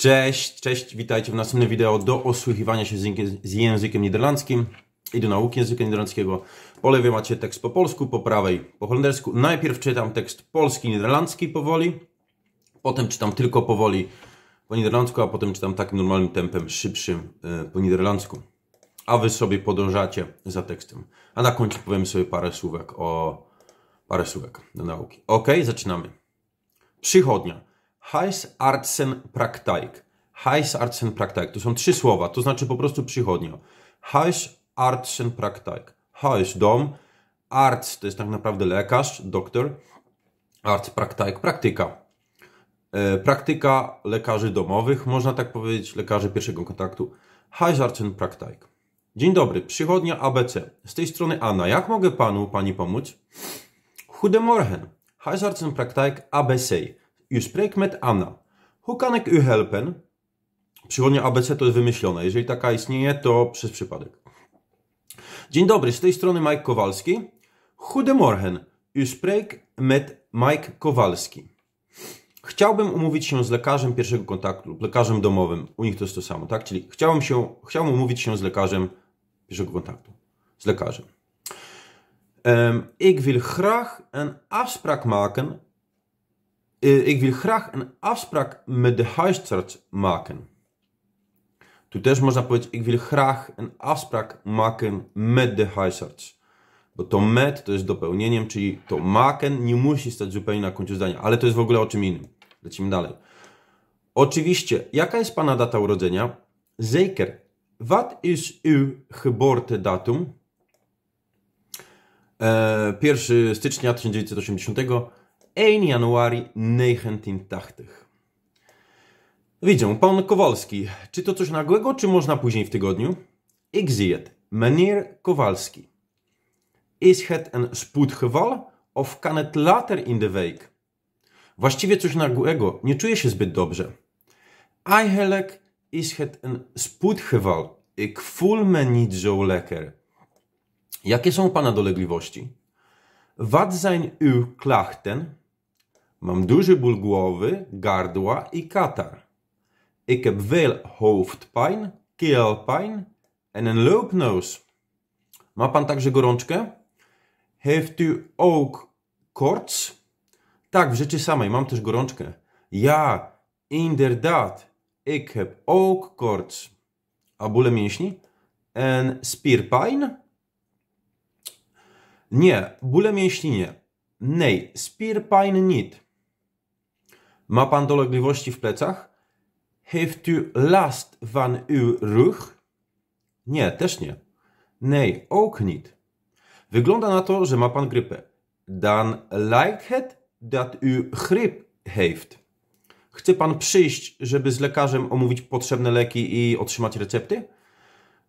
Cześć, cześć, witajcie w następnym wideo do osłuchiwania się z, językiem niderlandzkim i do nauki języka niderlandzkiego. Po lewej macie tekst po polsku, po prawej po holendersku. Najpierw czytam tekst polski, niderlandzki powoli, potem czytam tylko powoli po niderlandzku, a potem czytam takim normalnym tempem, szybszym e, po niderlandzku. A wy sobie podążacie za tekstem. A na końcu powiem sobie parę słówek o parę słówek do nauki. Ok, zaczynamy. Przychodnia arzen Heisartsenpraktijk. To są trzy słowa, to znaczy po prostu przychodnia. Heisartsenpraktijk. Heis dom, arts to jest tak naprawdę lekarz, doktor, art praktyk, praktyka. E, praktyka lekarzy domowych, można tak powiedzieć, lekarzy pierwszego kontaktu. arzen praktyk. Dzień dobry, przychodnia ABC. Z tej strony Anna. Jak mogę panu, pani pomóc? Heis arzen praktyk ABC. U spreekt met Anna. Hoe kan ik u helpen? Przychodnia ABC to jest wymyślone. Jeżeli taka istnieje, to przez przypadek. Dzień dobry, z tej strony Mike Kowalski. Goedemorgen. U spreekt met Mike Kowalski. Chciałbym umówić się z lekarzem pierwszego kontaktu lub lekarzem domowym. U nich to jest to samo, tak? Czyli chciałbym, się, chciałbym umówić się z lekarzem pierwszego kontaktu. Z lekarzem. Um, ik wil graag een afspraak maken Y, ik wil graag een afspraak met de huisarts maken. Tu też można powiedzieć, ik wil graag een afspraak maken met de huisarts. Bo to met to jest dopełnieniem, czyli to maken nie musi stać zupełnie na końcu zdania, ale to jest w ogóle o czym innym. Lecimy dalej. Oczywiście, jaka jest Pana data urodzenia? Zeker. Wat is uw geboortedatum? 1 e, stycznia 1980 1 januari 1980. Widzę, pan Kowalski. Czy to coś nagłego, czy można później w tygodniu? Ik zie Meneer Kowalski. Is het een spoedgeval, of kan het later in de week? Właściwie coś nagłego. Nie czuję się zbyt dobrze. Eigenlijk is het een spoedgeval. Ik voel me niet zo lekker. Jakie są pana dolegliwości? Wat zijn uw klachten? Mam duży ból głowy, gardła i katar. Ik heb veel hoofdpijn, keelpijn en een loopnose. Ma pan także gorączkę? Heeft u ook koorts? Tak, w rzeczy samej, mam też gorączkę. Ja, inderdaad, ik heb ook koorts. A bóle mięśni? En spierpijn? Nie, bóle mięśni nie. Nej, spierpijn niet. Ma pan dolegliwości w plecach? Heeft u last van uw rug? Nie, też nie. Nee, ook niet. Wygląda na to, że ma pan grypę. Dan lijkt het dat u grip heeft. Chce pan przyjść, żeby z lekarzem omówić potrzebne leki i otrzymać recepty?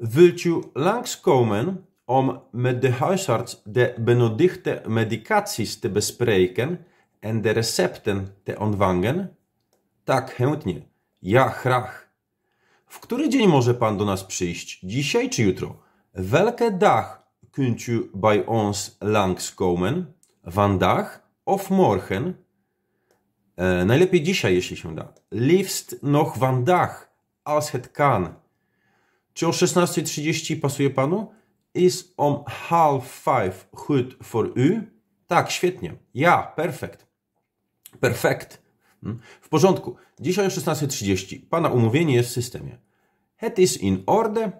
Wilt u langskomen om met de huisarts de benodigde medicaties te bespreken? ende recepten te ontwangen? Tak, chętnie. Ja, hrach. W który dzień może pan do nas przyjść? Dzisiaj czy jutro? Welke dag kunt u bij ons langskomen? Vandaag of morgen? E, najlepiej dzisiaj, jeśli się da. Liefst noch vandaag, als het kan. Czy o 16.30 pasuje panu? Is om half five goed voor u? Tak, świetnie. Ja, perfekt. Perfekt. Hmm? W porządku. Dzisiaj o 16.30. Pana umówienie jest w systemie. Het is in orde.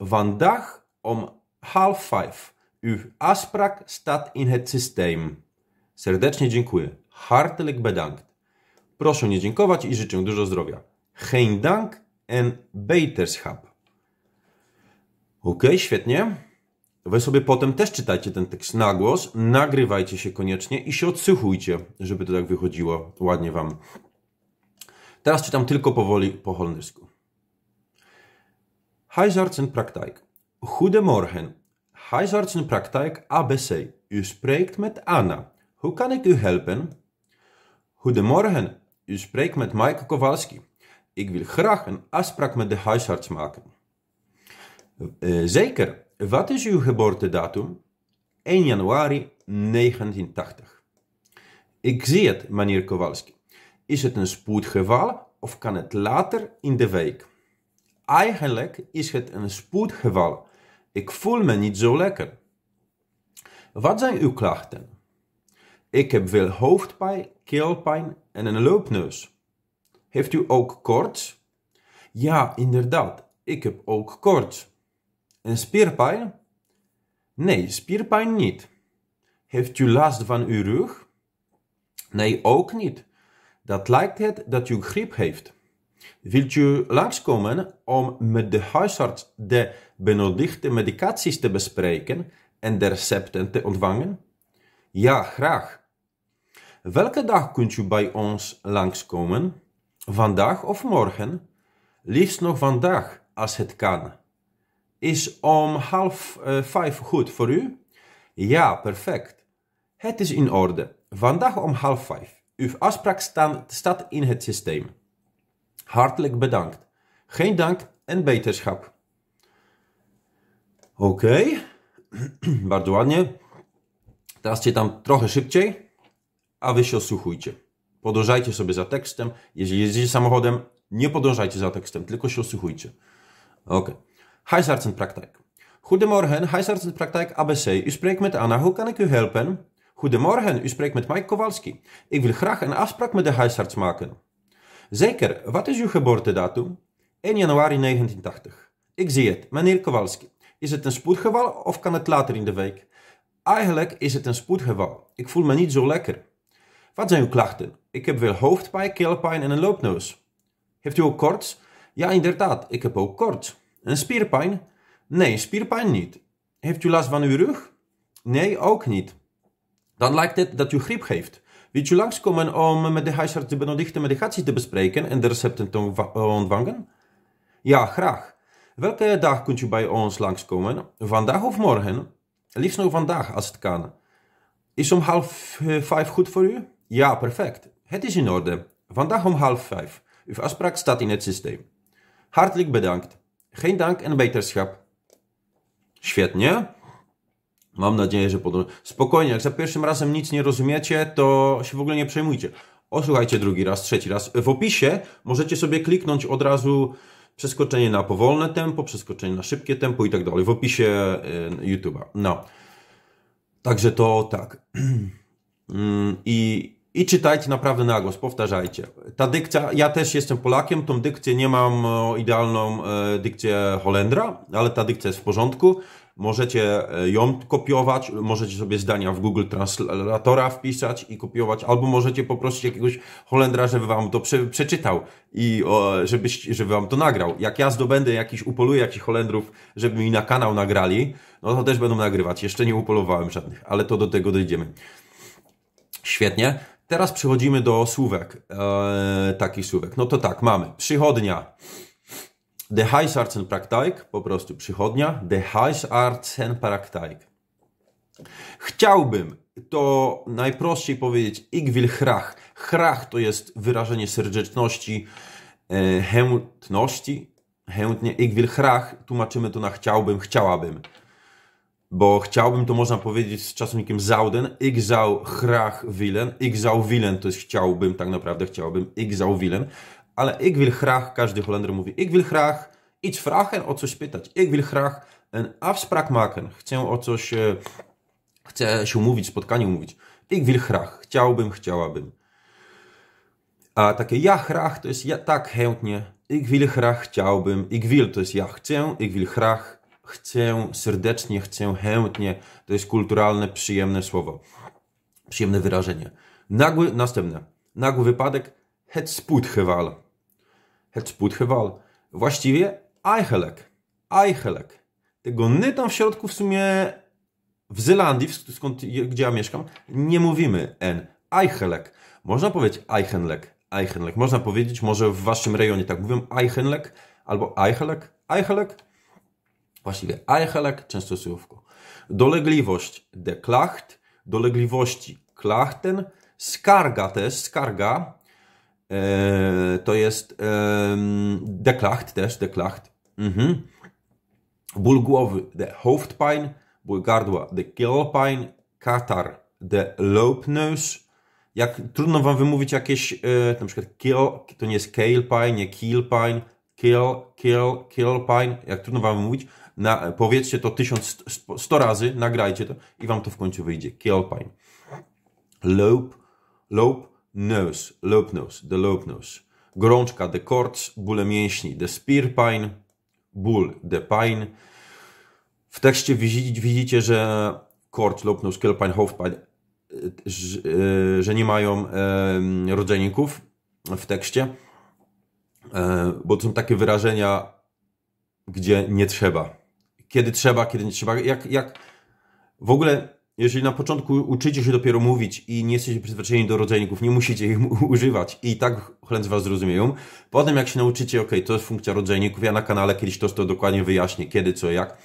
Vandaag om half five. Uw afspraak staat in het systeem. Serdecznie dziękuję. Hartelijk bedankt. Proszę nie dziękować i życzę dużo zdrowia. Geen dank en beterschap. Ok, świetnie. Wy sobie potem też czytajcie ten tekst na głos, nagrywajcie się koniecznie i się odsychujcie, żeby to tak wychodziło ładnie Wam. Teraz czytam tylko powoli po holendersku. Huisartsenpraktijk. Goedemorgen. praktijk. ABC. U spreekt met Anna. Hoe kan ik u helpen? Goedemorgen. U spreekt met Mike Kowalski. Ik wil graag een afspraak met de huisarts maken. Eh, zeker. Wat is uw geboortedatum? 1 januari 1980. Ik zie het, meneer Kowalski. Is het een spoedgeval of kan het later in de week? Eigenlijk is het een spoedgeval. Ik voel me niet zo lekker. Wat zijn uw klachten? Ik heb veel hoofdpijn, keelpijn en een loopneus. Heeft u ook koorts? Ja, inderdaad, ik heb ook koorts. Een spierpijn? Nee, spierpijn niet. Heeft u last van uw rug? Nee, ook niet. Dat lijkt het dat u griep heeft. Wilt u langskomen om met de huisarts de benodigde medicaties te bespreken en de recepten te ontvangen? Ja, graag. Welke dag kunt u bij ons langskomen? Vandaag of morgen? Liefst nog vandaag, als het kan. Is om half uh, vijf goed voor u? Ja, perfect. Het is in orde. Vandaag om half vijf. Uw afspraak staat in het systeem. Hartelijk bedankt. Geen dank en beterschap. Oké, okay. bardzo ładnie. Teraz czytam trochę szybciej, a wy się osłuchujcie. Podążajcie sobie za tekstem. Jeżeli jeździcie samochodem, nie podążajcie za tekstem, tylko się osłuchujcie. Okej. Huisartsenpraktijk. Goedemorgen, huisartsenpraktijk ABC. U spreekt met Anna, hoe kan ik u helpen? Goedemorgen, u spreekt met Mike Kowalski. Ik wil graag een afspraak met de huisarts maken. Zeker, wat is uw geboortedatum? 1 januari 1980. Ik zie het, meneer Kowalski. Is het een spoedgeval of kan het later in de week? Eigenlijk is het een spoedgeval. Ik voel me niet zo lekker. Wat zijn uw klachten? Ik heb veel hoofdpijn, keelpijn en een loopneus. Heeft u ook korts? Ja, inderdaad, ik heb ook korts. Een spierpijn? Nee, spierpijn niet. Heeft u last van uw rug? Nee, ook niet. Dan lijkt het dat u griep heeft. Wilt u langskomen om met de huisarts de benodigde medicatie te bespreken en de recepten te eh, ontvangen? Ja, graag. Welke dag kunt u bij ons langskomen? Vandaag of morgen? Liefst nog vandaag, als het kan. Is om half eh, vijf goed voor u? Ja, perfect. Het is in orde. Vandaag om half vijf. Uw afspraak staat in het systeem. Hartelijk bedankt. Geen dank en weterschap. Świetnie. Mam nadzieję, że podróż... Spokojnie, jak za pierwszym razem nic nie rozumiecie, to się w ogóle nie przejmujcie. Osłuchajcie drugi raz, trzeci raz. W opisie możecie sobie kliknąć od razu przeskoczenie na powolne tempo, przeskoczenie na szybkie tempo i tak dalej. W opisie y, YouTube'a. No. Także to tak. Mm, I i czytajcie naprawdę na głos, powtarzajcie. Ta dykcja, ja też jestem Polakiem, tą dykcję nie mam e, idealną e, dykcję Holendra, ale ta dykcja jest w porządku. Możecie e, ją kopiować, możecie sobie zdania w Google Translatora wpisać i kopiować, albo możecie poprosić jakiegoś Holendra, żeby wam to prze przeczytał i o, żeby, żeby wam to nagrał. Jak ja zdobędę jakiś, upoluję jakichś Holendrów, żeby mi na kanał nagrali, no to też będą nagrywać. Jeszcze nie upolowałem żadnych, ale to do tego dojdziemy. Świetnie. Teraz przechodzimy do słówek, eee, takich słówek. No to tak, mamy przychodnia, de Heisarzenpraktik, po prostu przychodnia, de Heisarzenpraktik. Chciałbym, to najprościej powiedzieć, ich will hrach. Hrach to jest wyrażenie serdeczności, e, chętności, chętnie, ich will hrach, tłumaczymy to na chciałbym, chciałabym bo chciałbym to można powiedzieć z czasownikiem zauden, ich zau hrach willen, ich zau willen to jest chciałbym, tak naprawdę chciałbym, ich zau willen, ale ich will graag, każdy Holender mówi ik will graag iets frachen o coś pytać, ik will graag een afspraak maken, chcę o coś, e, chcę się umówić, spotkanie umówić, ik will graag, chciałbym, chciałabym. A takie ja graag to jest ja tak chętnie, ik will graag, chciałbym, ik will to jest ja chcę, ik will graag, chcę, serdecznie chcę, chętnie. To jest kulturalne, przyjemne słowo. Przyjemne wyrażenie. Nagły, następne. Nagły wypadek. Het spoed Het spoed Właściwie Eichelek. Eichelek. Tego ny tam w środku w sumie w Zelandii, skąd, gdzie ja mieszkam, nie mówimy N. Eichelek. Można powiedzieć Eichenlek. Eichenlek. Można powiedzieć, może w waszym rejonie tak mówią Eichenlek albo Eichelek. Eichelek właściwie Eichelek, słówko. Dolegliwość de Klacht, dolegliwości Klachten, skarga też, skarga, e, to jest e, de Klacht też, de Klacht. Mhm. Ból głowy de Hoofdpijn, ból gardła de Keelpijn, katar de Loopneus, jak trudno wam wymówić jakieś, e, na przykład kill, to nie jest kale pine, nie kill pine, kill, kill, kill pine, jak trudno wam wymówić, na, powiedzcie to 1100 razy, nagrajcie to i wam to w końcu wyjdzie. Kielpine. Lobe, lobe nose, lobe nose, the lop nose. Gorączka, the cords, bóle mięśni, the spear pain, ból, the pain. W tekście widzicie, że kort, lop nose, kielpine, halfpine, e, e, że nie mają rodzeników w tekście, e, bo to są takie wyrażenia, gdzie nie trzeba kiedy trzeba, kiedy nie trzeba. Jak, jak w ogóle, jeżeli na początku uczycie się dopiero mówić i nie jesteście przyzwyczajeni do rodzajników, nie musicie ich używać i tak Holendrzy was zrozumieją. Potem jak się nauczycie, ok, to jest funkcja rodzajników, ja na kanale kiedyś to, to dokładnie wyjaśnię, kiedy, co, jak.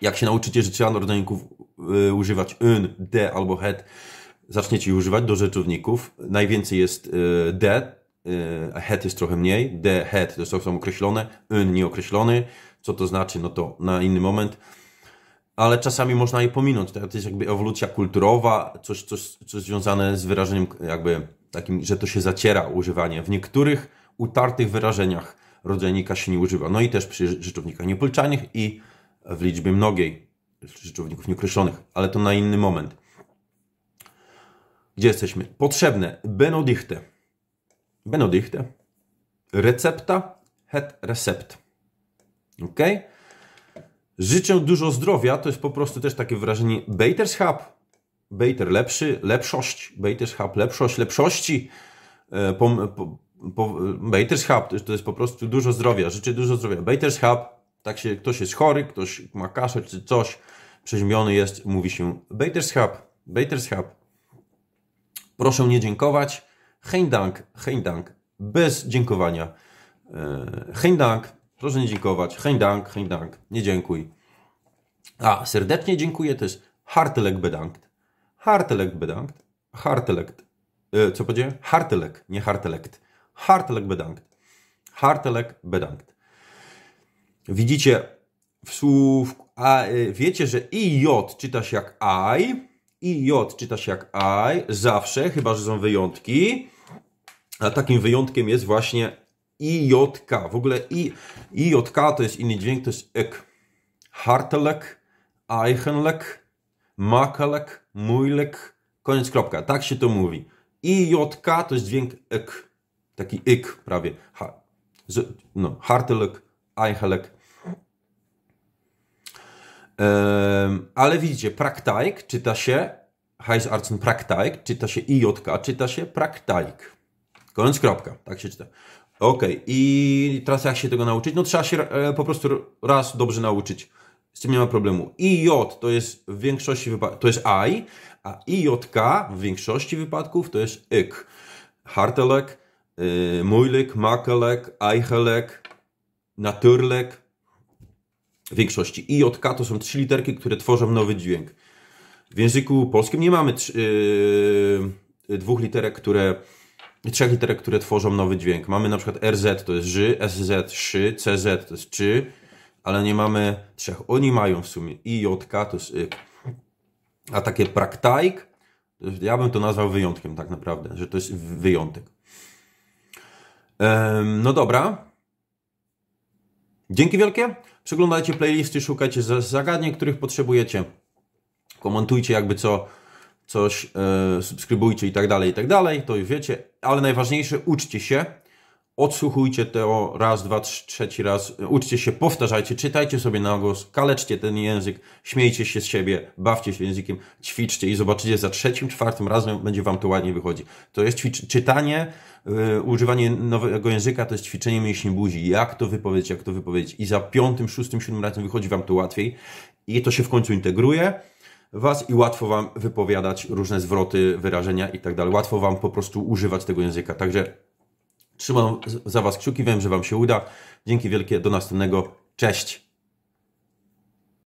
Jak się nauczycie, że trzeba rodzajników y, używać n, d albo het, zaczniecie je używać do rzeczowników. Najwięcej jest y, d, y, het jest trochę mniej, d, het to są określone, n nieokreślony, co to znaczy, no to na inny moment. Ale czasami można je pominąć. To jest jakby ewolucja kulturowa, coś, coś, coś związane z wyrażeniem jakby takim, że to się zaciera używanie. W niektórych utartych wyrażeniach rodzajnika się nie używa. No i też przy rzeczownikach niepolczalnych i w liczbie mnogiej rzeczowników nieokreślonych, ale to na inny moment. Gdzie jesteśmy? Potrzebne. Benodichte. Benodichte. Recepta. Het recept. Ok? Życzę dużo zdrowia, to jest po prostu też takie wrażenie. Baiters Hub. Baiter lepszy, lepszość. Baiters Hub lepszość, lepszości. E, po, Hub to jest, po prostu dużo zdrowia. Życzę dużo zdrowia. Baiters Hub, tak się, ktoś jest chory, ktoś ma kaszel czy coś, przeźmiony jest, mówi się Baiters Hub, Baiters Hub. Proszę nie dziękować. Hein dank, hein dank. Bez dziękowania. E, hein dank, Proszę nie dziękować. Hein dank, hein dank. Nie dziękuj. A, serdecznie dziękuję też. Hartelek bedankt. Hartelek bedankt. Hartelek. E, co powiedziałem? Hartelek, nie hartelekt. Hartelek bedankt. Hartelek bedankt. Widzicie, w słów, a, e, wiecie, że IJ czyta się jak I, IJ czyta się jak I zawsze, chyba że są wyjątki. A takim wyjątkiem jest właśnie IJK, w ogóle I, IJK to jest inny dźwięk, to jest ek. Hartelek, Eichenlek, Makelek, Mójlek, koniec kropka, tak się to mówi. IJK to jest dźwięk ek, taki ik prawie. Ha, z, no, hartelek, Eichelek. Um, ale widzicie, praktajk czyta się, Heisarzen praktajk, czyta się IJK, czyta się praktajk. Koniec kropka, tak się czyta. Okej, okay. i teraz jak się tego nauczyć? No trzeba się e, po prostu raz dobrze nauczyć. Z tym nie ma problemu. IJ to jest w większości wypadków, to jest I, a IJK w większości wypadków to jest IK. Hartelek, yy, Mójlik, Makelek, Eichelek, Naturlek. W większości IJK to są trzy literki, które tworzą nowy dźwięk. W języku polskim nie mamy yy, dwóch literek, które trzech literek, które tworzą nowy dźwięk. Mamy na przykład RZ to jest ży, SZ szy, CZ to jest czy, ale nie mamy trzech. Oni mają w sumie IJK to jest yk. A takie praktajk, ja bym to nazwał wyjątkiem tak naprawdę, że to jest wyjątek. Ehm, no dobra. Dzięki wielkie. Przeglądajcie playlisty, szukajcie zagadnień, których potrzebujecie. Komentujcie jakby co coś e, subskrybujcie i tak dalej, i tak dalej, to już wiecie, ale najważniejsze, uczcie się, odsłuchujcie to raz, dwa, trzy, trzeci raz, e, uczcie się, powtarzajcie, czytajcie sobie na głos, kaleczcie ten język, śmiejcie się z siebie, bawcie się językiem, ćwiczcie i zobaczycie za trzecim, czwartym razem będzie Wam to ładnie wychodzi. To jest ćwicz- czytanie, yy, używanie nowego języka, to jest ćwiczenie mięśni buzi, jak to wypowiedzieć, jak to wypowiedzieć i za piątym, szóstym, siódmym razem wychodzi Wam to łatwiej i to się w końcu integruje was i łatwo wam wypowiadać różne zwroty, wyrażenia i tak dalej. Łatwo wam po prostu używać tego języka. Także trzymam za was kciuki, wiem, że wam się uda. Dzięki wielkie, do następnego. Cześć!